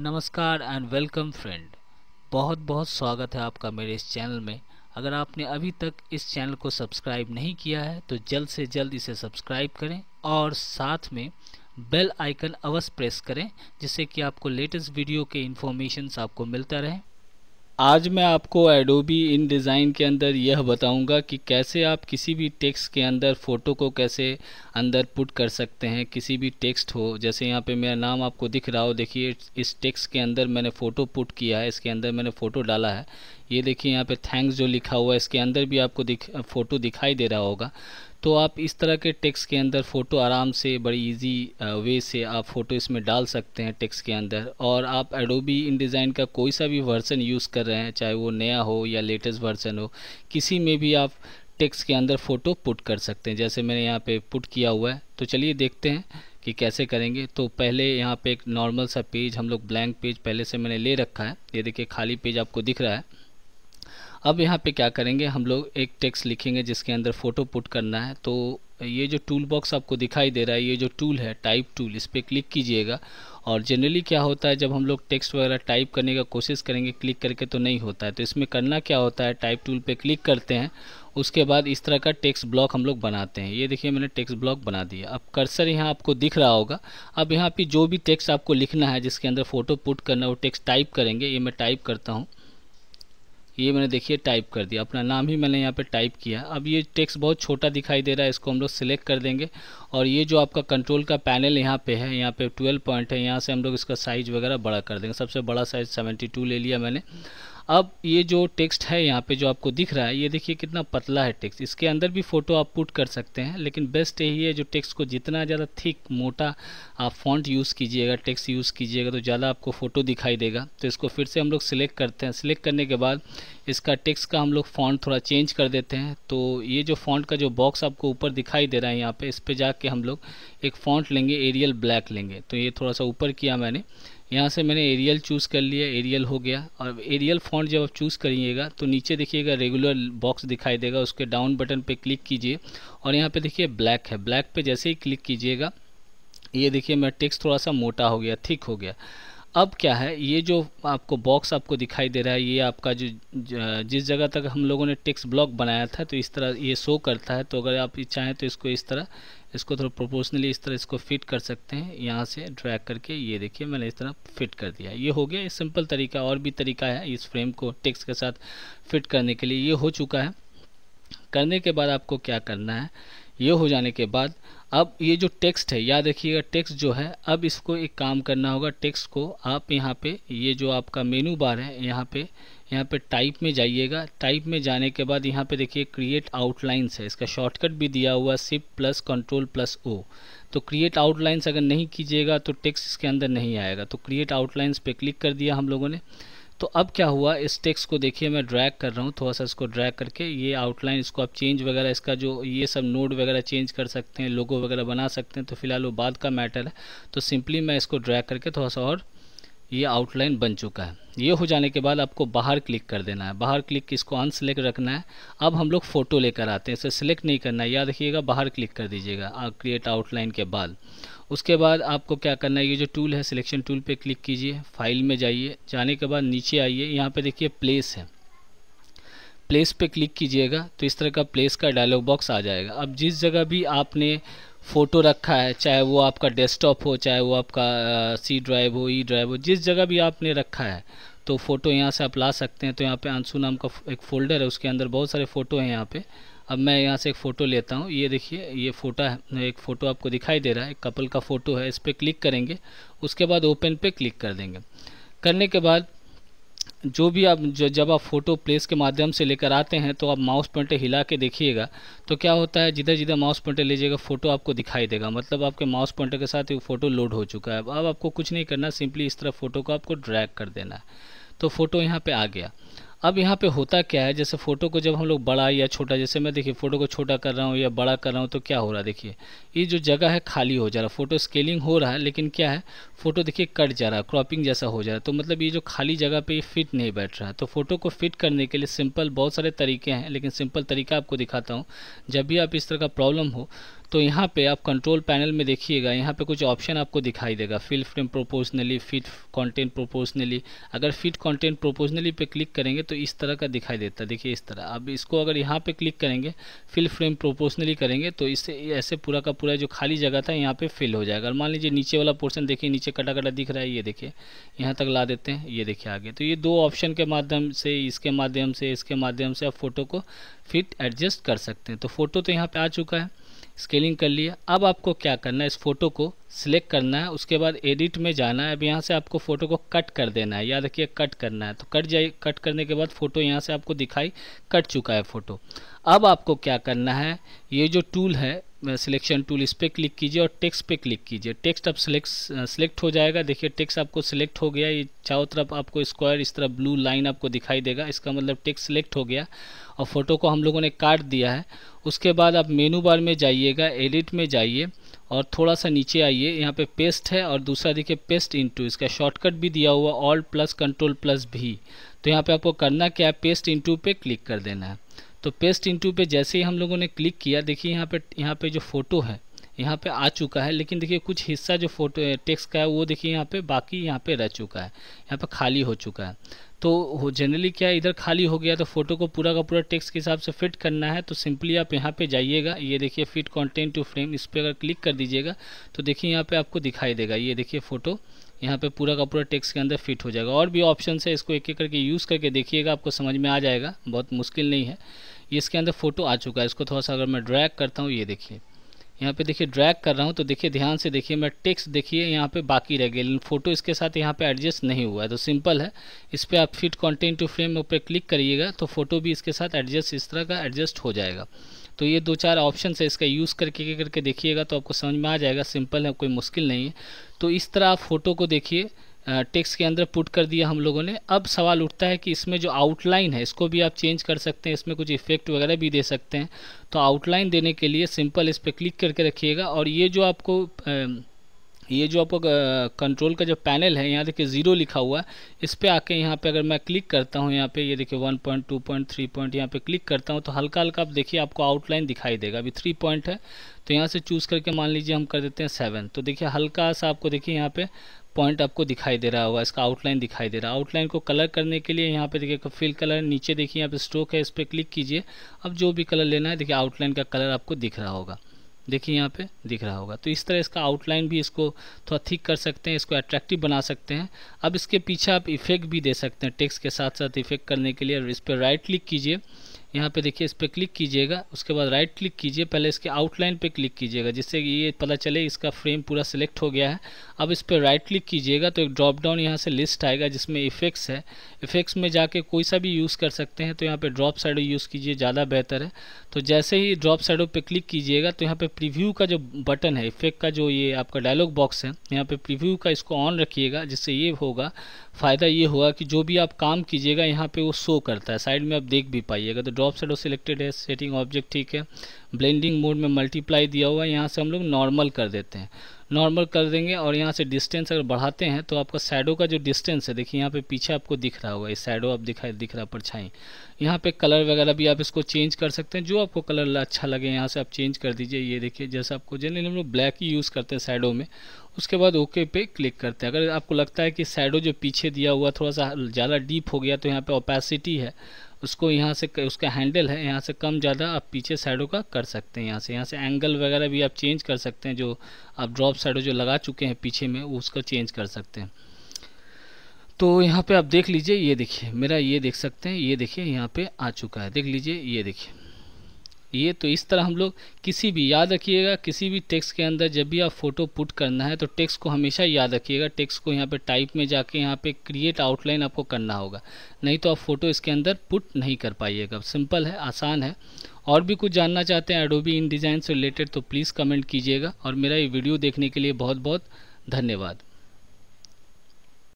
नमस्कार and welcome friend बहुत बहुत स्वागत है आपका मेरे इस चैनल में अगर आपने अभी तक इस चैनल को सब्सक्राइब नहीं किया है तो जल्द से जल्द इसे सब्सक्राइब करें और साथ में बेल आइकन अवश्य प्रेस करें जिससे कि आपको लेटेस्ट वीडियो के इन्फॉर्मेशन आपको मिलता रहे आज मैं आपको एडोबी इन डिज़ाइन के अंदर यह बताऊंगा कि कैसे आप किसी भी टेक्स्ट के अंदर फ़ोटो को कैसे अंदर पुट कर सकते हैं किसी भी टेक्स्ट हो जैसे यहाँ पे मेरा नाम आपको दिख रहा हो देखिए इस टेक्स्ट के अंदर मैंने फ़ोटो पुट किया है इसके अंदर मैंने फ़ोटो डाला है ये देखिए यहाँ पे थैंक्स जो लिखा हुआ है इसके अंदर भी आपको दिख फ़ोटो दिखाई दे रहा होगा तो आप इस तरह के टेक्स के अंदर फ़ोटो आराम से बड़ी इजी वे uh, से आप फ़ोटो इसमें डाल सकते हैं टेक्स के अंदर और आप एडोबी इन डिज़ाइन का कोई सा भी वर्ज़न यूज़ कर रहे हैं चाहे वो नया हो या लेटेस्ट वर्ज़न हो किसी में भी आप टेक्स के अंदर फ़ोटो पुट कर सकते हैं जैसे मैंने यहाँ पर पुट किया हुआ है तो चलिए देखते हैं कि कैसे करेंगे तो पहले यहाँ पर एक नॉर्मल सा पेज हम लोग ब्लैंक पेज पहले से मैंने ले रखा है ये देखिए खाली पेज आपको दिख रहा है अब यहाँ पे क्या करेंगे हम लोग एक टेक्स्ट लिखेंगे जिसके अंदर फ़ोटो पुट करना है तो ये जो टूल बॉक्स आपको दिखाई दे रहा है ये जो टूल है टाइप टूल इस पर क्लिक कीजिएगा और जनरली क्या होता है जब हम लोग टेक्स्ट वगैरह टाइप करने का कोशिश करेंगे क्लिक करके तो नहीं होता है तो इसमें करना क्या होता है टाइप टूल पे क्लिक करते हैं उसके बाद इस तरह का टेक्स्ट ब्लॉक हम लोग बनाते हैं ये देखिए मैंने टेक्स्ट ब्लॉक बना दिया अब कर्सर यहाँ आपको दिख रहा होगा अब यहाँ पर जो भी टेक्स्ट आपको लिखना है जिसके अंदर फ़ोटो पुट करना है वो टेक्स्ट टाइप करेंगे ये मैं टाइप करता हूँ ये मैंने देखिए टाइप कर दिया अपना नाम ही मैंने यहाँ पे टाइप किया अब ये टेक्स्ट बहुत छोटा दिखाई दे रहा है इसको हम लोग सिलेक्ट कर देंगे और ये जो आपका कंट्रोल का पैनल यहाँ पे है यहाँ पे 12 पॉइंट है यहाँ से हम लोग इसका साइज़ वगैरह बड़ा कर देंगे सबसे बड़ा साइज़ 72 ले लिया मैंने अब ये जो टेक्स्ट है यहाँ पे जो आपको दिख रहा है ये देखिए कितना पतला है टेक्स्ट इसके अंदर भी फ़ोटो आप पुट कर सकते हैं लेकिन बेस्ट यही है जो टेक्स्ट को जितना ज़्यादा थिक मोटा आप फॉन्ट यूज़ कीजिएगा टेक्स्ट यूज़ कीजिएगा तो ज़्यादा आपको फ़ोटो दिखाई देगा तो इसको फिर से हम लोग सिलेक्ट करते हैं सिलेक्ट करने के बाद इसका टेक्स्ट का हम लोग फ़ॉन्ट थोड़ा चेंज कर देते हैं तो ये जो फ़ॉन्ट का जो बॉक्स आपको ऊपर दिखाई दे रहा है यहाँ पर इस पर जाके हम लोग एक फ़ॉन्ट लेंगे एरियल ब्लैक लेंगे तो ये थोड़ा सा ऊपर किया मैंने यहाँ से मैंने एरियल चूज़ कर लिया एरियल हो गया और एरियल फॉन्ट जब आप चूज़ करिएगा तो नीचे देखिएगा रेगुलर बॉक्स दिखाई देगा उसके डाउन बटन पे क्लिक कीजिए और यहाँ पे देखिए ब्लैक है ब्लैक पे जैसे ही क्लिक कीजिएगा ये देखिए मेरा टेक्स्ट थोड़ा सा मोटा हो गया थिक हो गया अब क्या है ये जो आपको बॉक्स आपको दिखाई दे रहा है ये आपका जो जिस जगह तक हम लोगों ने टेक्स्ट ब्लॉक बनाया था तो इस तरह ये शो करता है तो अगर आप चाहें तो इसको इस तरह इसको थोड़ा तो प्रोपोर्शनली इस तरह इसको फिट कर सकते हैं यहाँ से ड्रैग करके ये देखिए मैंने इस तरह फिट कर दिया ये हो गया सिंपल तरीका और भी तरीका है इस फ्रेम को टेक्स के साथ फिट करने के लिए ये हो चुका है करने के बाद आपको क्या करना है ये हो जाने के बाद अब ये जो टेक्स्ट है याद रखिएगा टेक्स्ट जो है अब इसको एक काम करना होगा टेक्स्ट को आप यहाँ पे ये जो आपका मेनू बार है यहाँ पे यहाँ पे टाइप में जाइएगा टाइप में जाने के बाद यहाँ पे देखिए क्रिएट आउटलाइंस है इसका शॉर्टकट भी दिया हुआ shift plus control plus O तो क्रिएट आउटलाइंस अगर नहीं कीजिएगा तो टेक्स्ट इसके अंदर नहीं आएगा तो क्रिएट आउटलाइंस पर क्लिक कर दिया हम लोगों ने तो अब क्या हुआ इस टेक्स को देखिए मैं ड्रैग कर रहा हूँ थोड़ा सा इसको ड्रैग करके ये आउटलाइन इसको आप चेंज वगैरह इसका जो ये सब नोड वगैरह चेंज कर सकते हैं लोगो वगैरह बना सकते हैं तो फिलहाल वो बाद का मैटर है तो सिंपली मैं इसको ड्रैग करके थोड़ा सा और ये आउटलाइन बन चुका है ये हो जाने के बाद आपको बाहर क्लिक कर देना है बाहर क्लिक इसको अनसेलेक्ट रखना है अब हम लोग फ़ोटो लेकर आते हैं इसे सेलेक्ट नहीं करना है याद रखिएगा बाहर क्लिक कर दीजिएगा क्रिएट आउटलाइन के बाद उसके बाद आपको क्या करना है ये जो टूल है सिलेक्शन टूल पे क्लिक कीजिए फाइल में जाइए जाने के बाद नीचे आइए यहाँ पे देखिए प्लेस है प्लेस पे क्लिक कीजिएगा तो इस तरह का प्लेस का डायलॉग बॉक्स आ जाएगा अब जिस जगह भी आपने फ़ोटो रखा है चाहे वो आपका डेस्कटॉप हो चाहे वो आपका सी ड्राइव हो ई e ड्राइव हो जिस जगह भी आपने रखा है तो फ़ोटो यहाँ से आप ला सकते हैं तो यहाँ पे अंशु नाम का एक फ़ोल्डर है उसके अंदर बहुत सारे फ़ोटो हैं यहाँ पे अब मैं यहाँ से एक फ़ोटो लेता हूँ ये देखिए ये फ़ोटो एक फ़ोटो आपको दिखाई दे रहा है कपल का फ़ोटो है इस पर क्लिक करेंगे उसके बाद ओपन पे क्लिक कर देंगे करने के बाद जो भी आप जो जब आप फ़ोटो प्लेस के माध्यम से लेकर आते हैं तो आप माउस पॉइंटर हिला के देखिएगा तो क्या होता है जिधर जिधर माउस पॉइंटर लीजिएगा फ़ोटो आपको दिखाई देगा मतलब आपके माउस पॉइंटर के साथ ही फ़ोटो लोड हो चुका है अब आपको कुछ नहीं करना सिंपली इस तरह फ़ोटो को आपको ड्रैग कर देना है तो फ़ोटो यहाँ पर आ गया अब यहाँ पे होता क्या है जैसे फ़ोटो को जब हम लोग बड़ा या छोटा जैसे मैं देखिए फ़ोटो को छोटा कर रहा हूँ या बड़ा कर रहा हूँ तो क्या हो रहा है देखिए ये जो जगह है खाली हो जा रहा है फ़ोटो स्केलिंग हो रहा है लेकिन क्या है फ़ोटो देखिए कट जा रहा है क्रॉपिंग जैसा हो जा रहा है तो मतलब ये जो खाली जगह पर ये फिट नहीं बैठ रहा तो फ़ोटो को फिट करने के लिए सिंपल बहुत सारे तरीके हैं लेकिन सिंपल तरीका आपको दिखाता हूँ जब भी आप इस तरह का प्रॉब्लम हो तो यहाँ पे आप कंट्रोल पैनल में देखिएगा यहाँ पे कुछ ऑप्शन आपको दिखाई देगा fill frame proportionally fit content proportionally अगर फिट कंटेंट प्रोपोर्शनली पे क्लिक करेंगे तो इस तरह का दिखाई देता है देखिए इस तरह अब इसको अगर यहाँ पे क्लिक करेंगे फिल फ्रेम प्रोपोर्शनली करेंगे तो इससे ऐसे पूरा का पूरा जो खाली जगह था यहाँ पर फिल हो जाएगा मान लीजिए नीचे वाला पोर्सन देखिए नीचे कटा कटा दिख रहा है ये देखिए यहाँ तक ला देते हैं ये देखिए आगे तो ये दो ऑप्शन के माध्यम से इसके माध्यम से इसके माध्यम से आप फ़ोटो को फिट एडजस्ट कर सकते हैं तो फ़ोटो तो यहाँ पर आ चुका है स्केलिंग कर लिया अब आपको क्या करना है इस फ़ोटो को सिलेक्ट करना है उसके बाद एडिट में जाना है अब यहाँ से आपको फ़ोटो को कट कर देना है याद रखिए कट करना है तो कट जाए कट करने के बाद फ़ोटो यहाँ से आपको दिखाई कट चुका है फ़ोटो अब आपको क्या करना है ये जो टूल है सिलेक्शन टूल इस पर क्लिक कीजिए और टेक्स्ट पे क्लिक कीजिए टेक्स्ट अब सिलेक्ट सिलेक्ट हो जाएगा देखिए टेक्स्ट आपको सिलेक्ट हो गया ये चारों तरफ आपको स्क्वायर इस तरह ब्लू लाइन आपको दिखाई देगा इसका मतलब टेक्स्ट सिलेक्ट हो गया और फोटो को हम लोगों ने काट दिया है उसके बाद आप मेनू बार में जाइएगा एडिट में जाइए और थोड़ा सा नीचे आइए यहाँ पे पेस्ट है और दूसरा देखिए पेस्ट इन इसका शॉर्टकट भी दिया हुआ ऑल प्लस कंट्रोल प्लस भी तो यहाँ पर आपको करना क्या है पेस्ट इन पे क्लिक कर देना है तो पेस्ट इनटू पे जैसे ही हम लोगों ने क्लिक किया देखिए यहाँ पे यहाँ पे जो फ़ोटो है यहाँ पे आ चुका है लेकिन देखिए कुछ हिस्सा जो फोटो टेक्स्ट का है वो देखिए यहाँ पे बाकी यहाँ पे रह चुका है यहाँ पे खाली हो चुका है तो जनरली क्या इधर खाली हो गया तो फोटो को पूरा का पूरा टेक्स्ट के हिसाब से फिट करना है तो सिंपली आप यहाँ पे जाइएगा ये देखिए फिट कंटेंट टू फ्रेम इस पर अगर क्लिक कर दीजिएगा तो देखिए यहाँ पर आपको दिखाई देगा ये देखिए फ़ोटो यहाँ पर पूरा का पूरा टेक्स के अंदर फिट हो जाएगा और भी ऑप्शन है इसको एक एक करके यूज़ करके देखिएगा आपको समझ में आ जाएगा बहुत मुश्किल नहीं है ये इसके अंदर फोटो आ चुका है इसको थोड़ा सा अगर मैं ड्रैग करता हूँ ये देखिए यहाँ पे देखिए ड्रैग कर रहा हूँ तो देखिए ध्यान से देखिए मैं टेक्स्ट देखिए यहाँ पे बाकी रह गए लेकिन फ़ोटो इसके साथ यहाँ पे एडजस्ट नहीं हुआ है तो सिंपल है इस पर आप फिट कंटेंट टू फ्रेम ऊपर क्लिक करिएगा तो फ़ोटो भी इसके साथ एडजस्ट इस तरह का एडजस्ट हो जाएगा तो ये दो चार ऑप्शन है इसका यूज़ करके करके देखिएगा तो आपको समझ में आ जाएगा सिंपल है कोई मुश्किल नहीं है तो इस तरह आप फ़ोटो को देखिए टेक्स के अंदर पुट कर दिया हम लोगों ने अब सवाल उठता है कि इसमें जो आउटलाइन है इसको भी आप चेंज कर सकते हैं इसमें कुछ इफेक्ट वगैरह भी दे सकते हैं तो आउटलाइन देने के लिए सिंपल इस पर क्लिक करके रखिएगा और ये जो आपको ये जो आपको कंट्रोल का जो पैनल है यहाँ देखिए ज़ीरो लिखा हुआ है इस पर आके यहाँ पे अगर मैं क्लिक करता हूँ यहाँ पे ये देखिए one point two point three point यहाँ पे क्लिक करता हूँ तो हल्का हल्का आप देखिए आपको आउटलाइन दिखाई देगा अभी थ्री पॉइंट है तो यहाँ से चूज़ करके मान लीजिए हम कर देते हैं सेवन तो देखिए हल्का सा आपको देखिए यहाँ पर पॉइंट आपको दिखाई दे रहा होगा इसका आउटलाइन दिखाई दे रहा है आउटलाइन को कलर करने के लिए यहाँ पे देखिए फिल कलर नीचे देखिए यहाँ पे स्ट्रोक है इस पर क्लिक कीजिए अब जो भी कलर लेना है देखिए आउटलाइन का कलर आपको दिख रहा होगा देखिए यहाँ पे दिख रहा होगा तो इस तरह इसका आउटलाइन भी इसको थोड़ा थिक कर सकते हैं इसको अट्रैक्टिव बना सकते हैं अब इसके पीछे आप इफेक्ट भी दे सकते हैं टेक्स्ट के साथ साथ इफेक्ट करने के लिए इस पर राइट क्लिक कीजिए यहाँ पे देखिए इस पर क्लिक कीजिएगा उसके बाद राइट क्लिक कीजिए पहले इसके आउटलाइन पे क्लिक कीजिएगा जिससे कि ये पता चले इसका फ्रेम पूरा सिलेक्ट हो गया है अब इस पर राइट क्लिक कीजिएगा तो एक ड्रॉप डाउन यहाँ से लिस्ट आएगा जिसमें इफ़ेक्ट्स है इफ़ेक्ट्स में जाके कोई सा भी यूज़ कर सकते हैं तो यहाँ पर ड्रॉप साइडो यूज़ कीजिए ज़्यादा बेहतर है तो जैसे ही ड्रॉप साइडो पर क्लिक कीजिएगा तो यहाँ पर प्रिव्यू का जो बटन है इफ़ेक्ट का जो ये आपका डायलॉग बॉक्स है यहाँ पर प्रिव्यू का इसको ऑन रखिएगा जिससे ये होगा फ़ायदा ये हुआ कि जो भी आप काम कीजिएगा यहाँ पे वो शो करता है साइड में आप देख भी पाइएगा तो ड्रॉप सेडो सिलेक्टेड है सेटिंग ऑब्जेक्ट ठीक है ब्लेंडिंग मोड में मल्टीप्लाई दिया हुआ है यहाँ से हम लोग नॉर्मल कर देते हैं नॉर्मल कर देंगे और यहाँ से डिस्टेंस अगर बढ़ाते हैं तो आपका साइडो का जो डिस्टेंस है देखिए यहाँ पे पीछे आपको दिख रहा होगा इस सैडो आप दिखा दिख रहा परछाई यहाँ पे कलर वगैरह भी आप इसको चेंज कर सकते हैं जो आपको कलर अच्छा लगे यहाँ से आप चेंज कर दीजिए ये देखिए जैसे आपको जनरली हम लोग ब्लैक ही यूज़ करते हैं साइडो में उसके बाद ओके पे क्लिक करते हैं अगर आपको लगता है कि साइडो जो पीछे दिया हुआ थोड़ा सा ज़्यादा डीप हो गया तो यहाँ पर ओपेसिटी है उसको यहाँ से उसका हैंडल है यहाँ से कम ज़्यादा आप पीछे साइडों का कर सकते हैं यहाँ से यहाँ से एंगल वगैरह भी आप चेंज कर सकते हैं जो आप ड्रॉप साइडों जो लगा चुके हैं पीछे में उसका चेंज कर सकते हैं तो यहाँ पे आप देख लीजिए ये देखिए मेरा ये देख सकते हैं ये देखिए यहाँ पे आ चुका है देख लीजिए ये देखिए ये तो इस तरह हम लोग किसी भी याद रखिएगा किसी भी टेक्स्ट के अंदर जब भी आप फ़ोटो पुट करना है तो टेक्स्ट को हमेशा याद रखिएगा टेक्स्ट को यहाँ पे टाइप में जाके यहाँ पे क्रिएट आउटलाइन आपको करना होगा नहीं तो आप फ़ोटो इसके अंदर पुट नहीं कर पाइएगा सिंपल है आसान है और भी कुछ जानना चाहते हैं एडोबी इन डिज़ाइन से रिलेटेड तो प्लीज़ कमेंट कीजिएगा और मेरा ये वीडियो देखने के लिए बहुत बहुत धन्यवाद